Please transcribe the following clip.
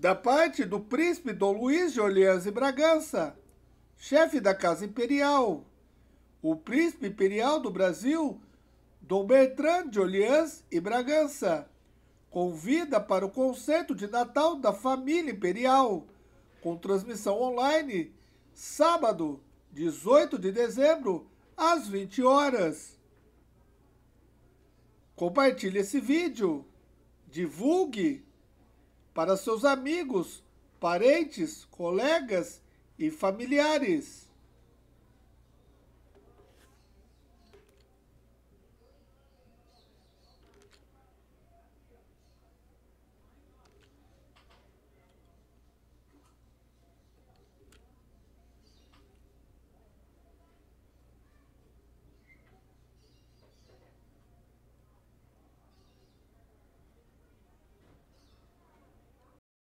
da parte do príncipe Dom Luís de Orleans e Bragança, chefe da Casa Imperial, o príncipe imperial do Brasil, Dom Bertrand de Orleans e Bragança, convida para o concerto de Natal da família imperial, com transmissão online, sábado, 18 de dezembro, às 20 horas. Compartilhe esse vídeo, divulgue para seus amigos, parentes, colegas e familiares.